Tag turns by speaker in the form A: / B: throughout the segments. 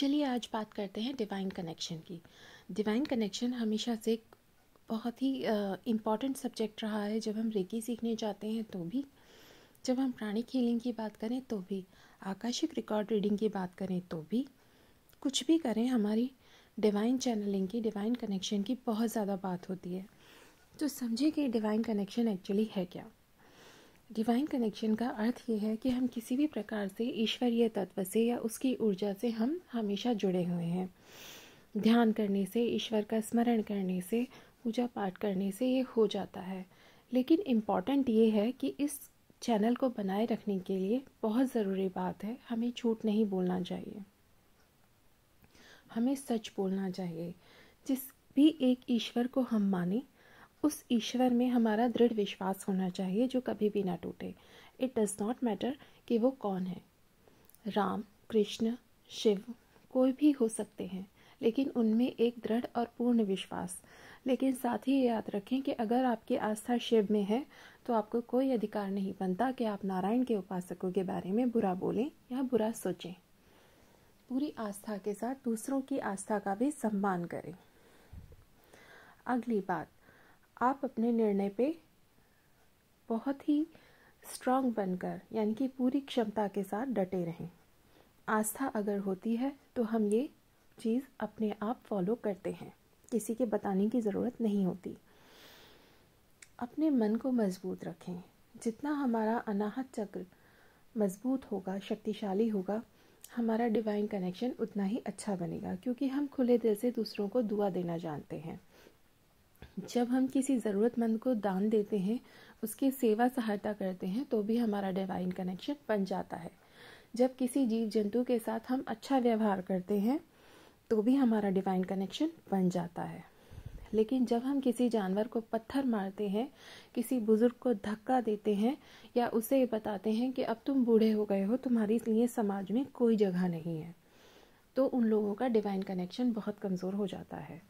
A: चलिए आज बात करते हैं डिवाइन कनेक्शन की डिवाइन कनेक्शन हमेशा से बहुत ही इम्पॉर्टेंट सब्जेक्ट रहा है जब हम रेकी सीखने जाते हैं तो भी जब हम प्राणिक हीलिंग की बात करें तो भी आकाशिक रिकॉर्ड रीडिंग की बात करें तो भी कुछ भी करें हमारी डिवाइन चैनलिंग की डिवाइन कनेक्शन की बहुत ज़्यादा बात होती है तो समझे कि डिवाइन कनेक्शन एक्चुअली है क्या डिवाइन कनेक्शन का अर्थ ये है कि हम किसी भी प्रकार से ईश्वरीय तत्व से या उसकी ऊर्जा से हम हमेशा जुड़े हुए हैं ध्यान करने से ईश्वर का स्मरण करने से पूजा पाठ करने से ये हो जाता है लेकिन इम्पॉर्टेंट ये है कि इस चैनल को बनाए रखने के लिए बहुत ज़रूरी बात है हमें झूठ नहीं बोलना चाहिए हमें सच बोलना चाहिए जिस भी एक ईश्वर को हम माने उस ईश्वर में हमारा दृढ़ विश्वास होना चाहिए जो कभी भी ना टूटे इट डज़ नॉट मैटर कि वो कौन है राम कृष्ण शिव कोई भी हो सकते हैं लेकिन उनमें एक दृढ़ और पूर्ण विश्वास लेकिन साथ ही याद रखें कि अगर आपकी आस्था शिव में है तो आपको कोई अधिकार नहीं बनता कि आप नारायण के उपासकों के बारे में बुरा बोलें या बुरा सोचें पूरी आस्था के साथ दूसरों की आस्था का भी सम्मान करें अगली बात आप अपने निर्णय पे बहुत ही स्ट्रांग बनकर यानी कि पूरी क्षमता के साथ डटे रहें आस्था अगर होती है तो हम ये चीज़ अपने आप फॉलो करते हैं किसी के बताने की ज़रूरत नहीं होती अपने मन को मजबूत रखें जितना हमारा अनाहत चक्र मजबूत होगा शक्तिशाली होगा हमारा डिवाइन कनेक्शन उतना ही अच्छा बनेगा क्योंकि हम खुले दिल से दूसरों को दुआ देना जानते हैं जब हम किसी ज़रूरतमंद को दान देते हैं उसकी सेवा सहायता करते हैं तो भी हमारा डिवाइन कनेक्शन बन जाता है जब किसी जीव जंतु के साथ हम अच्छा व्यवहार करते हैं तो भी हमारा डिवाइन कनेक्शन बन जाता है लेकिन जब हम किसी जानवर को पत्थर मारते हैं किसी बुज़ुर्ग को धक्का देते हैं या उसे बताते हैं कि अब तुम बूढ़े हो गए हो तुम्हारे लिए समाज में कोई जगह नहीं है तो उन लोगों का डिवाइन कनेक्शन बहुत कमज़ोर हो जाता है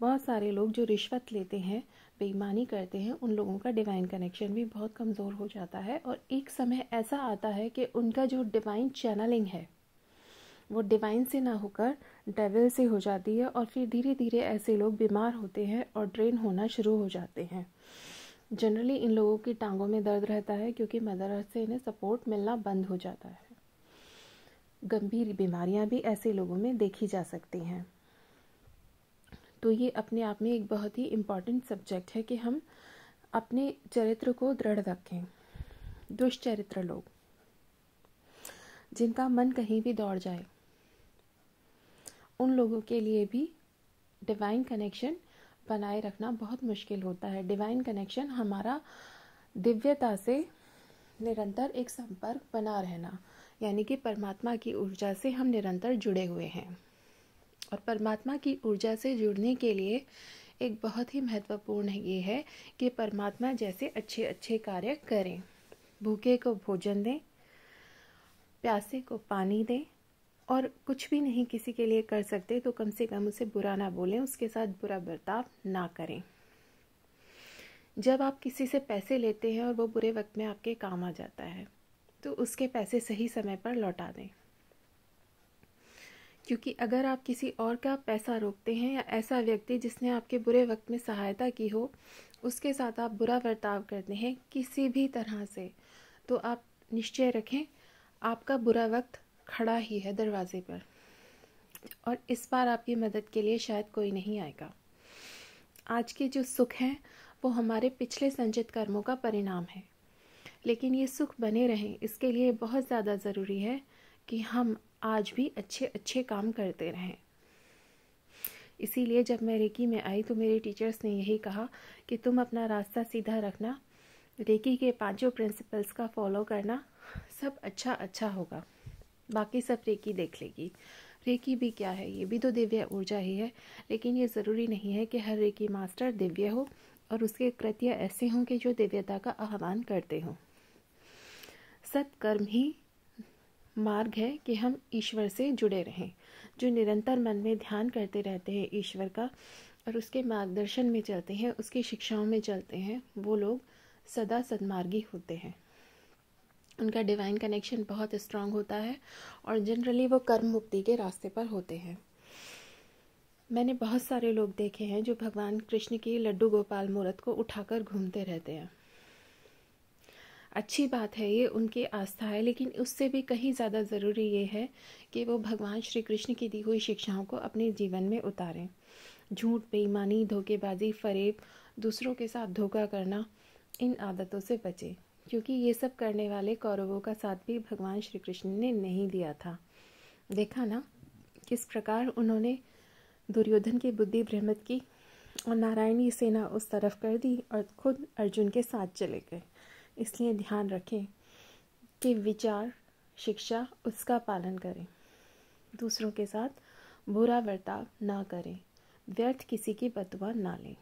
A: बहुत सारे लोग जो रिश्वत लेते हैं बेईमानी करते हैं उन लोगों का डिवाइन कनेक्शन भी बहुत कमज़ोर हो जाता है और एक समय ऐसा आता है कि उनका जो डिवाइन चैनलिंग है वो डिवाइन से ना होकर डेविल से हो जाती है और फिर धीरे धीरे ऐसे लोग बीमार होते हैं और ड्रेन होना शुरू हो जाते हैं जनरली इन लोगों की टांगों में दर्द रहता है क्योंकि मदर अर्थ से इन्हें सपोर्ट मिलना बंद हो जाता है गंभीर बीमारियां भी ऐसे लोगों में देखी जा सकती हैं तो ये अपने आप में एक बहुत ही इम्पॉर्टेंट सब्जेक्ट है कि हम अपने चरित्र को दृढ़ रखें दुष्चरित्र लोग जिनका मन कहीं भी दौड़ जाए उन लोगों के लिए भी डिवाइन कनेक्शन बनाए रखना बहुत मुश्किल होता है डिवाइन कनेक्शन हमारा दिव्यता से निरंतर एक संपर्क बना रहना यानी कि परमात्मा की ऊर्जा से हम निरंतर जुड़े हुए हैं और परमात्मा की ऊर्जा से जुड़ने के लिए एक बहुत ही महत्वपूर्ण ये है कि परमात्मा जैसे अच्छे अच्छे कार्य करें भूखे को भोजन दें प्यासे को पानी दें और कुछ भी नहीं किसी के लिए कर सकते तो कम से कम उसे बुरा ना बोलें उसके साथ बुरा बर्ताव ना करें जब आप किसी से पैसे लेते हैं और वो बुरे वक्त में आपके काम आ जाता है तो उसके पैसे सही समय पर लौटा दें क्योंकि अगर आप किसी और का पैसा रोकते हैं या ऐसा व्यक्ति जिसने आपके बुरे वक्त में सहायता की हो उसके साथ आप बुरा बर्ताव करते हैं किसी भी तरह से तो आप निश्चय रखें आपका बुरा वक्त खड़ा ही है दरवाजे पर और इस बार आपकी मदद के लिए शायद कोई नहीं आएगा आज के जो सुख हैं वो हमारे पिछले संचित कर्मों का परिणाम है लेकिन ये सुख बने रहें इसके लिए बहुत ज़्यादा ज़रूरी है कि हम आज भी अच्छे अच्छे काम करते रहें इसीलिए जब मैं रेकी में आई तो मेरे टीचर्स ने यही कहा कि तुम अपना रास्ता सीधा रखना रेकी के पांचों प्रिंसिपल्स का फॉलो करना सब अच्छा अच्छा होगा बाकी सब रेकी देख लेगी रेकी भी क्या है ये भी तो दिव्य ऊर्जा ही है लेकिन ये ज़रूरी नहीं है कि हर रेकी मास्टर दिव्य हो और उसके कृत्य ऐसे हों कि जो दिव्यता का आह्वान करते हों सत्कर्म ही मार्ग है कि हम ईश्वर से जुड़े रहें जो निरंतर मन में ध्यान करते रहते हैं ईश्वर का और उसके मार्गदर्शन में चलते हैं उसकी शिक्षाओं में चलते हैं वो लोग सदा सदमार्गी होते हैं उनका डिवाइन कनेक्शन बहुत स्ट्रांग होता है और जनरली वो कर्म मुक्ति के रास्ते पर होते हैं मैंने बहुत सारे लोग देखे हैं जो भगवान कृष्ण की लड्डू गोपाल मूर्त को उठाकर घूमते रहते हैं अच्छी बात है ये उनकी आस्था है लेकिन उससे भी कहीं ज़्यादा ज़रूरी ये है कि वो भगवान श्री कृष्ण की दी हुई शिक्षाओं को अपने जीवन में उतारें झूठ बेईमानी धोखेबाजी फरेब दूसरों के साथ धोखा करना इन आदतों से बचें क्योंकि ये सब करने वाले कौरवों का साथ भी भगवान श्री कृष्ण ने नहीं दिया था देखा ना किस प्रकार उन्होंने दुर्योधन की बुद्धि भ्रमित की और नारायणी सेना उस तरफ कर दी और खुद अर्जुन के साथ चले गए इसलिए ध्यान रखें कि विचार शिक्षा उसका पालन करें दूसरों के साथ बुरा बर्ताव ना करें व्यर्थ किसी की बदवा ना लें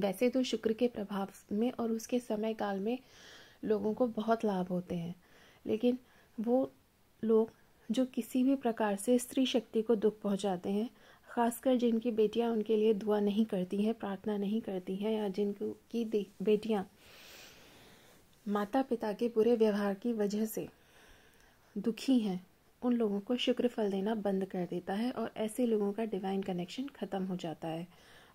A: वैसे तो शुक्र के प्रभाव में और उसके समय काल में लोगों को बहुत लाभ होते हैं लेकिन वो लोग जो किसी भी प्रकार से स्त्री शक्ति को दुख पहुंचाते हैं खासकर जिनकी बेटियां उनके लिए दुआ नहीं करती हैं प्रार्थना नहीं करती हैं या जिनको की बेटियां माता पिता के बुरे व्यवहार की वजह से दुखी हैं उन लोगों को शुक्र फल देना बंद कर देता है और ऐसे लोगों का डिवाइन कनेक्शन ख़त्म हो जाता है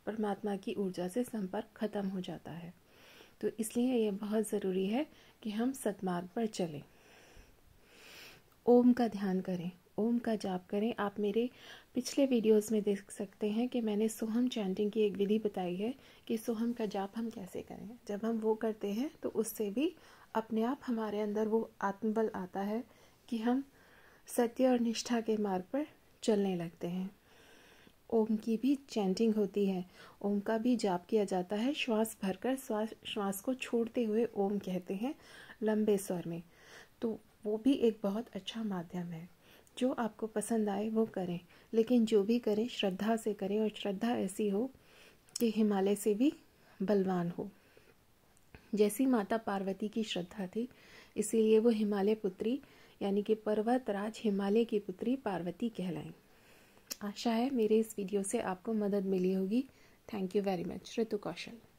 A: परमात्मा की ऊर्जा से संपर्क ख़त्म हो जाता है तो इसलिए यह बहुत ज़रूरी है कि हम सतमार्ग पर चलें ओम का ध्यान करें ओम का जाप करें आप मेरे पिछले वीडियोस में देख सकते हैं कि मैंने सोहम चैंटिंग की एक विधि बताई है कि सोहम का जाप हम कैसे करें जब हम वो करते हैं तो उससे भी अपने आप हमारे अंदर वो आत्मबल आता है कि हम सत्य और निष्ठा के मार्ग पर चलने लगते हैं ओम की भी चैंटिंग होती है ओम का भी जाप किया जाता है श्वास भरकर श्वास श्वास को छोड़ते हुए ओम कहते हैं लंबे स्वर में तो वो भी एक बहुत अच्छा माध्यम है जो आपको पसंद आए वो करें लेकिन जो भी करें श्रद्धा से करें और श्रद्धा ऐसी हो कि हिमालय से भी बलवान हो जैसी माता पार्वती की श्रद्धा थी इसीलिए वो हिमालय पुत्री यानी कि पर्वतराज हिमालय की पुत्री पार्वती कहलाएं आशा है मेरे इस वीडियो से आपको मदद मिली होगी thank you very much Ritu Kaushal